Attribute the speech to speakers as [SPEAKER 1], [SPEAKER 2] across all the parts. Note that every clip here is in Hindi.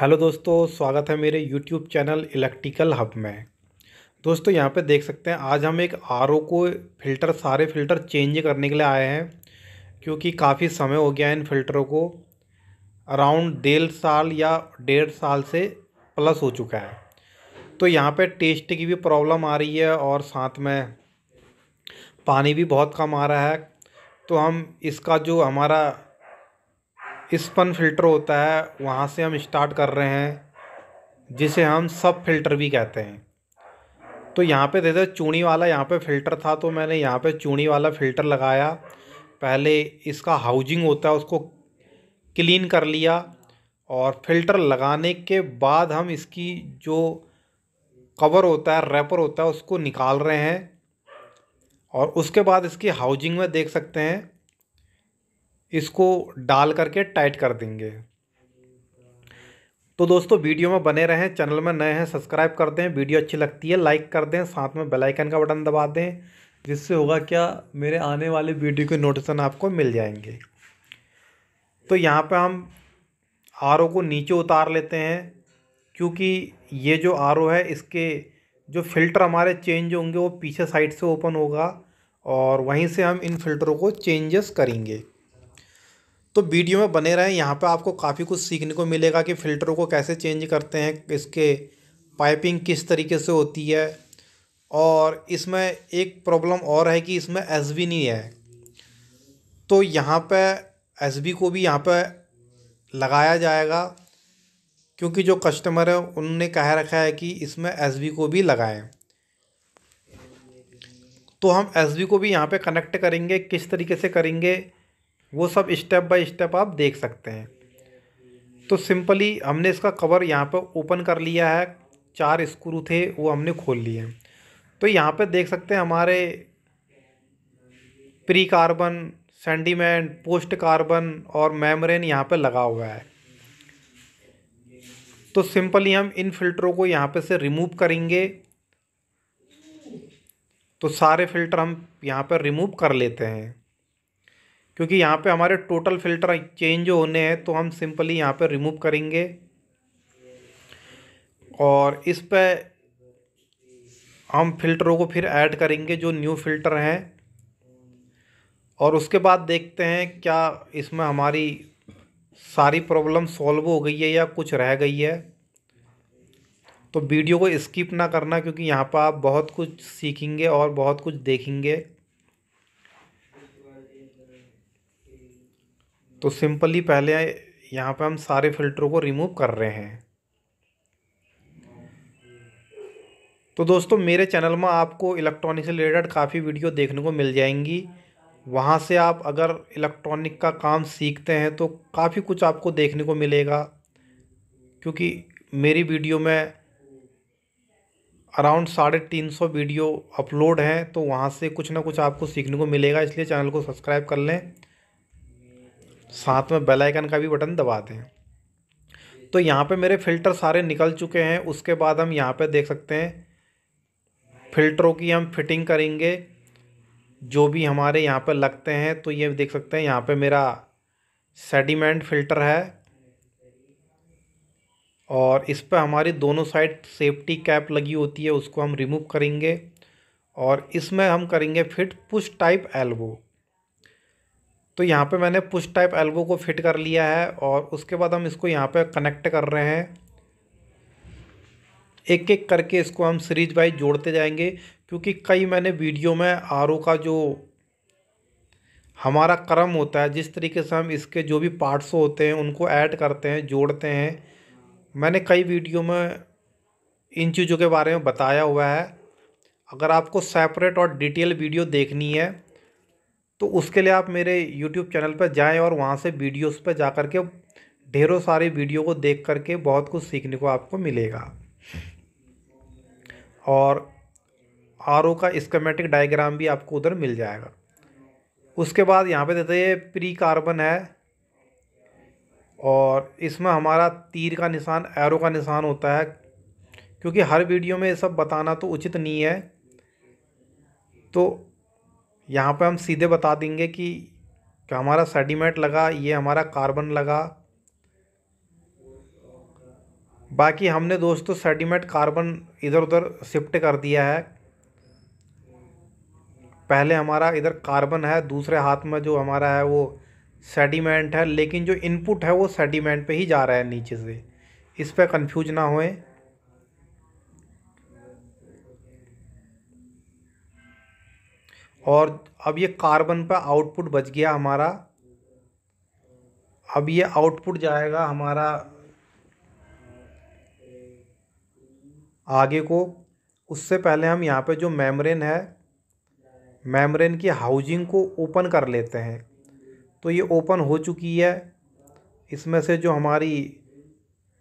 [SPEAKER 1] हेलो दोस्तों स्वागत है मेरे यूट्यूब चैनल इलेक्ट्रिकल हब में दोस्तों यहाँ पे देख सकते हैं आज हम एक आर को फ़िल्टर सारे फ़िल्टर चेंज करने के लिए आए हैं क्योंकि काफ़ी समय हो गया है इन फ़िल्टरों को अराउंड डेढ़ साल या डेढ़ साल से प्लस हो चुका है तो यहाँ पे टेस्ट की भी प्रॉब्लम आ रही है और साथ में पानी भी बहुत कम आ रहा है तो हम इसका जो हमारा स्पन फिल्टर होता है वहाँ से हम स्टार्ट कर रहे हैं जिसे हम सब फिल्टर भी कहते हैं तो यहाँ पे जैसे चूड़ी वाला यहाँ पे फिल्टर था तो मैंने यहाँ पे चूड़ी वाला फिल्टर लगाया पहले इसका हाउजिंग होता है उसको क्लीन कर लिया और फिल्टर लगाने के बाद हम इसकी जो कवर होता है रैपर होता है उसको निकाल रहे हैं और उसके बाद इसकी हाउजिंग में देख सकते हैं इसको डाल करके टाइट कर देंगे तो दोस्तों वीडियो में बने रहें चैनल में नए हैं सब्सक्राइब कर दें वीडियो अच्छी लगती है लाइक कर दें साथ में बेल आइकन का बटन दबा दें जिससे होगा क्या मेरे आने वाले वीडियो के नोटिसन आपको मिल जाएंगे तो यहाँ पर हम आर को नीचे उतार लेते हैं क्योंकि ये जो आर है इसके जो फ़िल्टर हमारे चेंज होंगे वो पीछे साइड से ओपन होगा और वहीं से हम इन फिल्टरों को चेंजेस करेंगे तो वीडियो में बने रहें यहाँ पर आपको काफ़ी कुछ सीखने को मिलेगा कि फ़िल्टरों को कैसे चेंज करते हैं इसके पाइपिंग किस तरीके से होती है और इसमें एक प्रॉब्लम और है कि इसमें एस नहीं है तो यहाँ पर एस को भी यहाँ पर लगाया जाएगा क्योंकि जो कस्टमर है उनने कह रखा है कि इसमें एस को भी लगाएं तो हम एस को भी यहाँ पे कनेक्ट करेंगे किस तरीके से करेंगे वो सब स्टेप बाय स्टेप आप देख सकते हैं तो सिंपली हमने इसका कवर यहाँ पर ओपन कर लिया है चार स्क्रू थे वो हमने खोल लिए तो यहाँ पर देख सकते हैं हमारे pre carbon sediment post carbon और मेम्ब्रेन यहाँ पर लगा हुआ है तो सिंपली हम इन फिल्टरों को यहाँ पे से रिमूव करेंगे तो सारे फिल्टर हम यहाँ पर रिमूव कर लेते हैं क्योंकि यहाँ पे हमारे टोटल फिल्टर चेंज होने हैं तो हम सिंपली यहाँ पे रिमूव करेंगे और इस पर हम फिल्टरों को फिर ऐड करेंगे जो न्यू फिल्टर हैं और उसके बाद देखते हैं क्या इसमें हमारी सारी प्रॉब्लम सॉल्व हो गई है या कुछ रह गई है तो वीडियो को स्किप ना करना क्योंकि यहाँ पर आप बहुत कुछ सीखेंगे और बहुत कुछ देखेंगे तो सिंपली पहले यहाँ पे हम सारे फिल्टरों को रिमूव कर रहे हैं तो दोस्तों मेरे चैनल में आपको इलेक्ट्रॉनिक से रिलेटेड काफ़ी वीडियो देखने को मिल जाएंगी वहाँ से आप अगर इलेक्ट्रॉनिक का काम सीखते हैं तो काफ़ी कुछ आपको देखने को मिलेगा क्योंकि मेरी वीडियो में अराउंड साढ़े तीन सौ वीडियो अपलोड हैं तो वहाँ से कुछ ना कुछ आपको सीखने को मिलेगा इसलिए चैनल को सब्सक्राइब कर लें साथ में बेल आइकन का भी बटन दबा दें तो यहाँ पे मेरे फ़िल्टर सारे निकल चुके हैं उसके बाद हम यहाँ पे देख सकते हैं फ़िल्टरों की हम फिटिंग करेंगे जो भी हमारे यहाँ पे लगते हैं तो ये देख सकते हैं यहाँ पे मेरा सेडिमेंट फ़िल्टर है और इस पर हमारी दोनों साइड सेफ्टी कैप लगी होती है उसको हम रिमूव करेंगे और इसमें हम करेंगे फिट पुश टाइप एल्बो तो यहाँ पे मैंने पुश टाइप एल्बो को फिट कर लिया है और उसके बाद हम इसको यहाँ पे कनेक्ट कर रहे हैं एक एक करके इसको हम सीरीज वाइज जोड़ते जाएंगे क्योंकि कई मैंने वीडियो में आर का जो हमारा क्रम होता है जिस तरीके से हम इसके जो भी पार्ट्स होते हैं उनको ऐड करते हैं जोड़ते हैं मैंने कई वीडियो में इन चीज़ों के बारे में बताया हुआ है अगर आपको सेपरेट और डिटेल वीडियो देखनी है तो उसके लिए आप मेरे यूट्यूब चैनल पर जाएँ और वहाँ से वीडियोस पर जा कर के ढेरों सारी वीडियो को देख करके बहुत कुछ सीखने को आपको मिलेगा और आर का स्कमेटिक डायग्राम भी आपको उधर मिल जाएगा उसके बाद यहाँ पे देते हैं प्री कार्बन है और इसमें हमारा तीर का निशान एरो का निशान होता है क्योंकि हर वीडियो में ये सब बताना तो उचित नहीं है तो यहाँ पे हम सीधे बता देंगे कि, कि हमारा सेडिमेंट लगा ये हमारा कार्बन लगा बाकी हमने दोस्तों सेडिमेंट कार्बन इधर उधर शिफ्ट कर दिया है पहले हमारा इधर कार्बन है दूसरे हाथ में जो हमारा है वो सेडिमेंट है लेकिन जो इनपुट है वो सेडिमेंट पे ही जा रहा है नीचे से इस पर कन्फ्यूज ना होए और अब ये कार्बन पर आउटपुट बच गया हमारा अब ये आउटपुट जाएगा हमारा आगे को उससे पहले हम यहाँ पे जो मेम्ब्रेन है मेम्ब्रेन की हाउजिंग को ओपन कर लेते हैं तो ये ओपन हो चुकी है इसमें से जो हमारी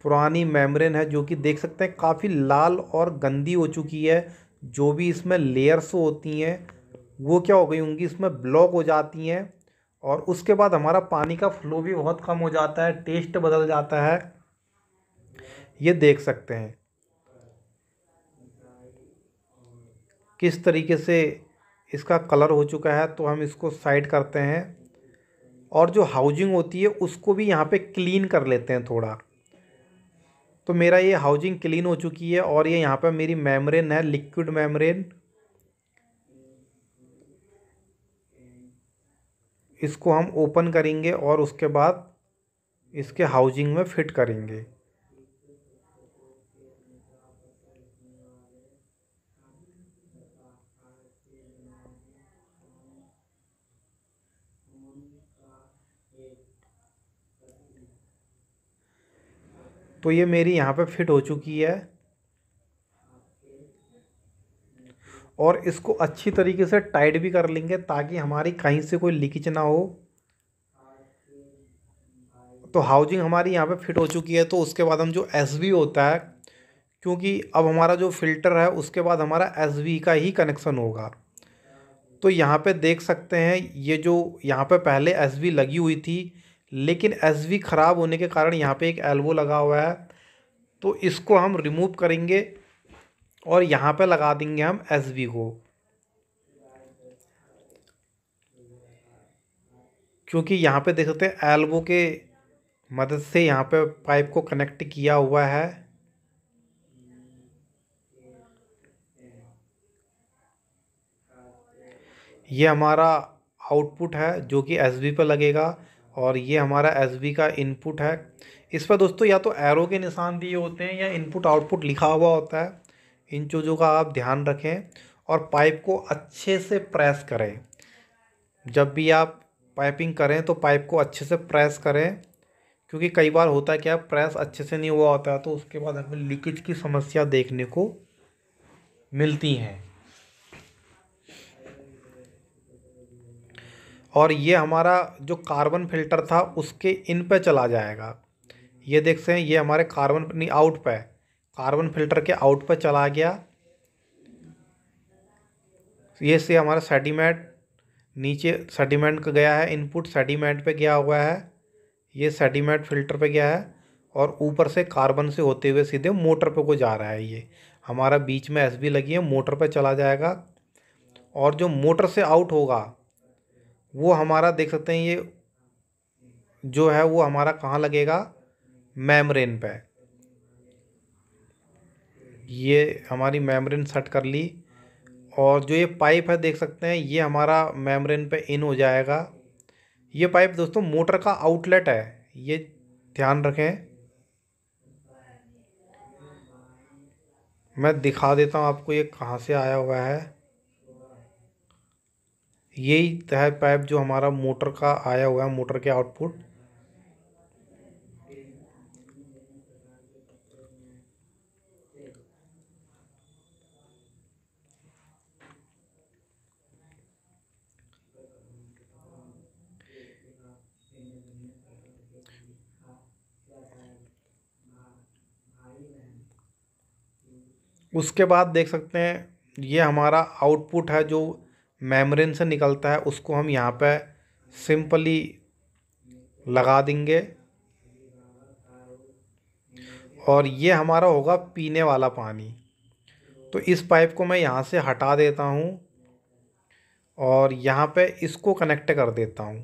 [SPEAKER 1] पुरानी मेम्ब्रेन है जो कि देख सकते हैं काफ़ी लाल और गंदी हो चुकी है जो भी इसमें लेयर्स होती हैं वो क्या हो गई होंगी इसमें ब्लॉक हो जाती हैं और उसके बाद हमारा पानी का फ्लो भी बहुत कम हो जाता है टेस्ट बदल जाता है ये देख सकते हैं किस तरीके से इसका कलर हो चुका है तो हम इसको साइड करते हैं और जो हाउजिंग होती है उसको भी यहाँ पे क्लीन कर लेते हैं थोड़ा तो मेरा ये हाउजिंग क्लीन हो चुकी है और ये यहाँ पर मेरी मेम्ब्रेन है लिक्विड मेम्ब्रेन इसको हम ओपन करेंगे और उसके बाद इसके हाउसिंग में फिट करेंगे तो ये मेरी यहाँ पे फिट हो चुकी है और इसको अच्छी तरीके से टाइट भी कर लेंगे ताकि हमारी कहीं से कोई लीकेज ना हो तो हाउजिंग हमारी यहाँ पे फिट हो चुकी है तो उसके बाद हम जो एस होता है क्योंकि अब हमारा जो फिल्टर है उसके बाद हमारा एस का ही कनेक्शन होगा तो यहाँ पे देख सकते हैं ये जो यहाँ पे पहले एस लगी हुई थी लेकिन एस ख़राब होने के कारण यहाँ पे एक एल्वो लगा हुआ है तो इसको हम रिमूव करेंगे और यहाँ पे लगा देंगे हम एस वी को क्योंकि यहाँ पे देख सकते हैं एल्बो के मदद से यहाँ पे पाइप को कनेक्ट किया हुआ है ये हमारा आउटपुट है जो कि एस बी पे लगेगा और ये हमारा एस बी का इनपुट है इस पर दोस्तों या तो एरो के निशान दिए होते हैं या इनपुट आउटपुट लिखा हुआ होता है इन चीज़ों का आप ध्यान रखें और पाइप को अच्छे से प्रेस करें जब भी आप पाइपिंग करें तो पाइप को अच्छे से प्रेस करें क्योंकि कई बार होता है क्या प्रेस अच्छे से नहीं हुआ होता तो उसके बाद हमें लीकेज की समस्या देखने को मिलती हैं और ये हमारा जो कार्बन फिल्टर था उसके इन पे चला जाएगा ये देख हैं ये हमारे कार्बन नहीं आउट पे कार्बन फिल्टर के आउट पर चला गया ये से हमारा सेडिमेंट नीचे सेडिमेंट का गया है इनपुट सेडिमेंट पे गया हुआ है ये सेडिमेंट फिल्टर पे गया है और ऊपर से कार्बन से होते हुए सीधे मोटर पे को जा रहा है ये हमारा बीच में एस लगी है मोटर पे चला जाएगा और जो मोटर से आउट होगा वो हमारा देख सकते हैं ये जो है वो हमारा कहाँ लगेगा मेम्ब्रेन पे ये हमारी मेम्ब्रेन सेट कर ली और जो ये पाइप है देख सकते हैं ये हमारा मेम्ब्रेन पे इन हो जाएगा ये पाइप दोस्तों मोटर का आउटलेट है ये ध्यान रखें मैं दिखा देता हूँ आपको ये कहाँ से आया हुआ है यही है पाइप जो हमारा मोटर का आया हुआ है मोटर के आउटपुट उसके बाद देख सकते हैं ये हमारा आउटपुट है जो मेमरिन से निकलता है उसको हम यहाँ पे सिंपली लगा देंगे और ये हमारा होगा पीने वाला पानी तो इस पाइप को मैं यहाँ से हटा देता हूँ और यहाँ पे इसको कनेक्ट कर देता हूँ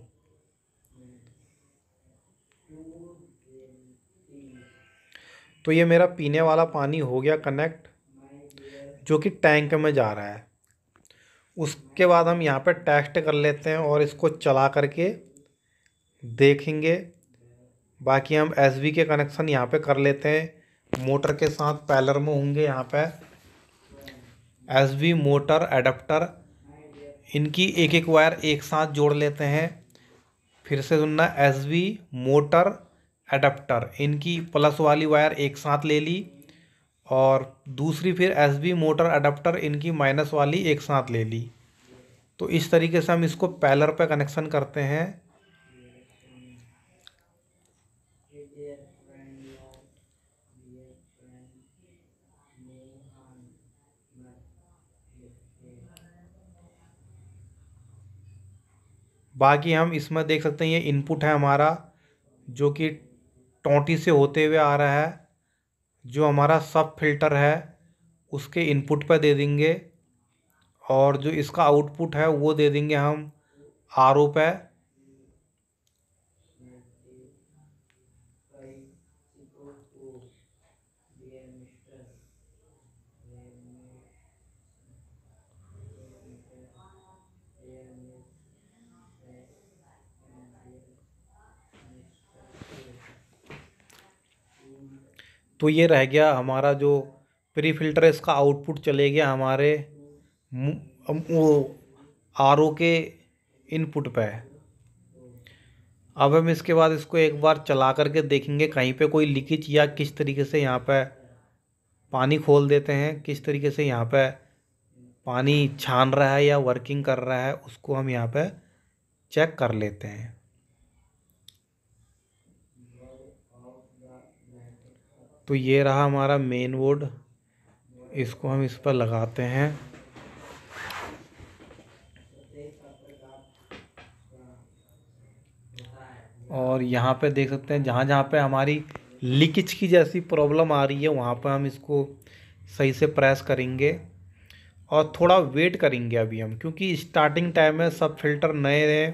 [SPEAKER 1] तो ये मेरा पीने वाला पानी हो गया कनेक्ट जो कि टैंक में जा रहा है उसके बाद हम यहाँ पर टेस्ट कर लेते हैं और इसको चला करके देखेंगे बाकी हम एस के कनेक्शन यहाँ पे कर लेते हैं मोटर के साथ पैलर में होंगे यहाँ पे एस मोटर एडप्टर इनकी एक एक वायर एक साथ जोड़ लेते हैं फिर से सुनना एस मोटर एडप्टर इनकी प्लस वाली वायर एक साथ ले ली और दूसरी फिर एस मोटर अडाप्टर इनकी माइनस वाली एक साथ ले ली तो इस तरीके से हम इसको पैलर पे कनेक्शन करते हैं बाकी हम इसमें देख सकते हैं ये इनपुट है हमारा जो कि टोंटी से होते हुए आ रहा है जो हमारा सब फ़िल्टर है उसके इनपुट पर दे देंगे और जो इसका आउटपुट है वो दे देंगे हम आर ओ पे तो ये रह गया हमारा जो प्री फिल्टर है इसका आउटपुट चले गया हमारे वो आर के इनपुट पे अब हम इसके बाद इसको एक बार चला करके देखेंगे कहीं पे कोई लीकेज या किस तरीके से यहाँ पे पानी खोल देते हैं किस तरीके से यहाँ पे पानी छान रहा है या वर्किंग कर रहा है उसको हम यहाँ पे चेक कर लेते हैं तो ये रहा हमारा मेन बोर्ड इसको हम इस पर लगाते हैं और यहाँ पे देख सकते हैं जहाँ जहाँ पे हमारी लीकेज की जैसी प्रॉब्लम आ रही है वहाँ पर हम इसको सही से प्रेस करेंगे और थोड़ा वेट करेंगे अभी हम क्योंकि स्टार्टिंग टाइम में सब फिल्टर नए रहे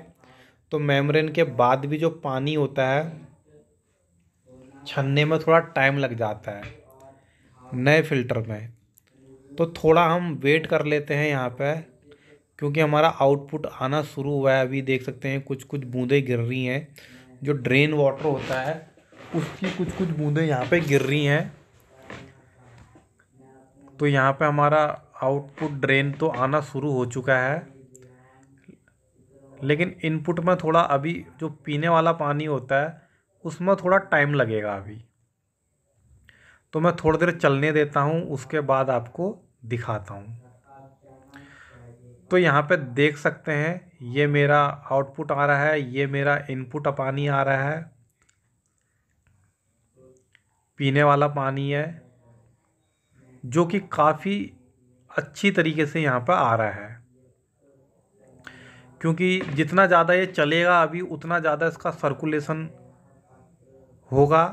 [SPEAKER 1] तो मेम्ब्रेन के बाद भी जो पानी होता है छनने में थोड़ा टाइम लग जाता है नए फ़िल्टर में तो थोड़ा हम वेट कर लेते हैं यहाँ पे क्योंकि हमारा आउटपुट आना शुरू हुआ है अभी देख सकते हैं कुछ कुछ बूंदें गिर रही हैं जो ड्रेन वाटर होता है उसकी कुछ कुछ बूंदें यहाँ पे गिर रही हैं तो यहाँ पे हमारा आउटपुट ड्रेन तो आना शुरू हो चुका है लेकिन इनपुट में थोड़ा अभी जो पीने वाला पानी होता है उसमें थोड़ा टाइम लगेगा अभी तो मैं थोड़ी देर चलने देता हूँ उसके बाद आपको दिखाता हूँ तो यहाँ पे देख सकते हैं ये मेरा आउटपुट आ रहा है ये मेरा इनपुट पानी आ रहा है पीने वाला पानी है जो कि काफ़ी अच्छी तरीके से यहाँ पर आ रहा है क्योंकि जितना ज़्यादा ये चलेगा अभी उतना ज़्यादा इसका सर्कुलेशन होगा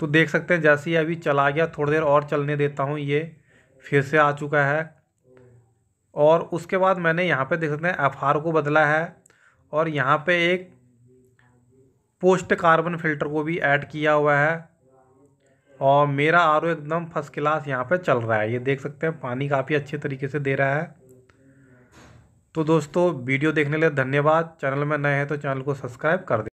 [SPEAKER 1] तो देख सकते हैं जैसे ही अभी चला गया थोड़ी देर और चलने देता हूँ ये फिर से आ चुका है और उसके बाद मैंने यहाँ पे देख सकते हैं एफ को बदला है और यहाँ पे एक पोस्ट कार्बन फिल्टर को भी ऐड किया हुआ है और मेरा आर एकदम फर्स्ट क्लास यहाँ पे चल रहा है ये देख सकते हैं पानी काफ़ी अच्छे तरीके से दे रहा है तो दोस्तों वीडियो देखने लिए धन्यवाद चैनल में नए हैं तो चैनल को सब्सक्राइब कर दें